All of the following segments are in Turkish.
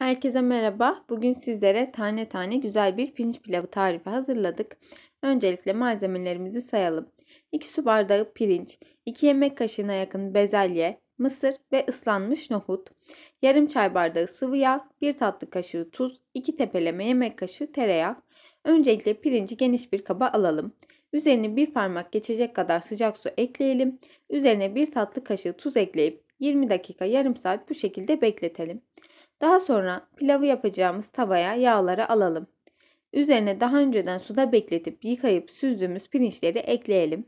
Herkese merhaba. Bugün sizlere tane tane güzel bir pirinç pilavı tarifi hazırladık. Öncelikle malzemelerimizi sayalım. 2 su bardağı pirinç, 2 yemek kaşığına yakın bezelye, mısır ve ıslanmış nohut, yarım çay bardağı sıvı yağ, 1 tatlı kaşığı tuz, 2 tepeleme yemek kaşığı tereyağı. Öncelikle pirinci geniş bir kaba alalım. Üzerine bir parmak geçecek kadar sıcak su ekleyelim. Üzerine bir tatlı kaşığı tuz ekleyip 20 dakika yarım saat bu şekilde bekletelim. Daha sonra pilavı yapacağımız tavaya yağları alalım. Üzerine daha önceden suda bekletip yıkayıp süzdüğümüz pirinçleri ekleyelim.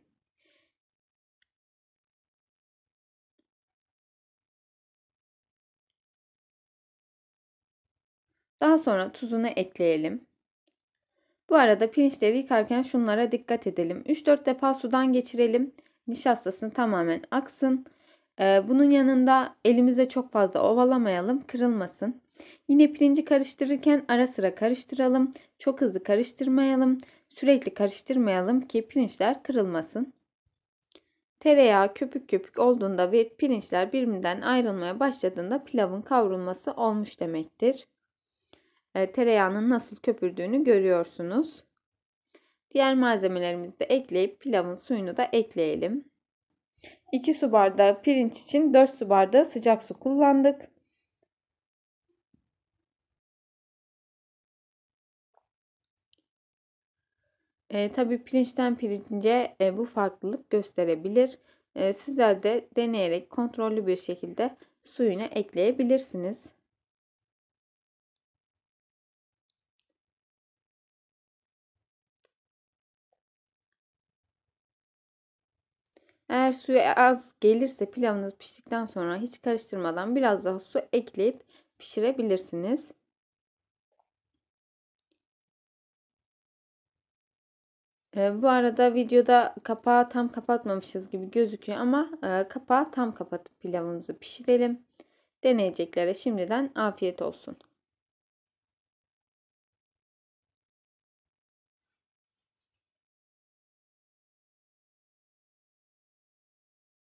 Daha sonra tuzunu ekleyelim. Bu arada pirinçleri yıkarken şunlara dikkat edelim. 3-4 defa sudan geçirelim. Nişastasını tamamen aksın. Ee, bunun yanında elimize çok fazla ovalamayalım, kırılmasın. Yine pirinci karıştırırken ara sıra karıştıralım. Çok hızlı karıştırmayalım. Sürekli karıştırmayalım ki pirinçler kırılmasın. Tereyağı köpük köpük olduğunda ve pirinçler birbirinden ayrılmaya başladığında pilavın kavrulması olmuş demektir. Ee, tereyağının nasıl köpürdüğünü görüyorsunuz. Diğer malzemelerimizi de ekleyip pilavın suyunu da ekleyelim. 2 su bardağı pirinç için 4 su bardağı sıcak su kullandık. E, tabii pirinçten pirince e, bu farklılık gösterebilir. E, sizler de deneyerek kontrollü bir şekilde suyunu ekleyebilirsiniz. Eğer suyu az gelirse pilavınız piştikten sonra hiç karıştırmadan biraz daha su ekleyip pişirebilirsiniz. Ee, bu arada videoda kapağı tam kapatmamışız gibi gözüküyor ama e, kapağı tam kapatıp pilavımızı pişirelim. Deneyeceklere şimdiden afiyet olsun.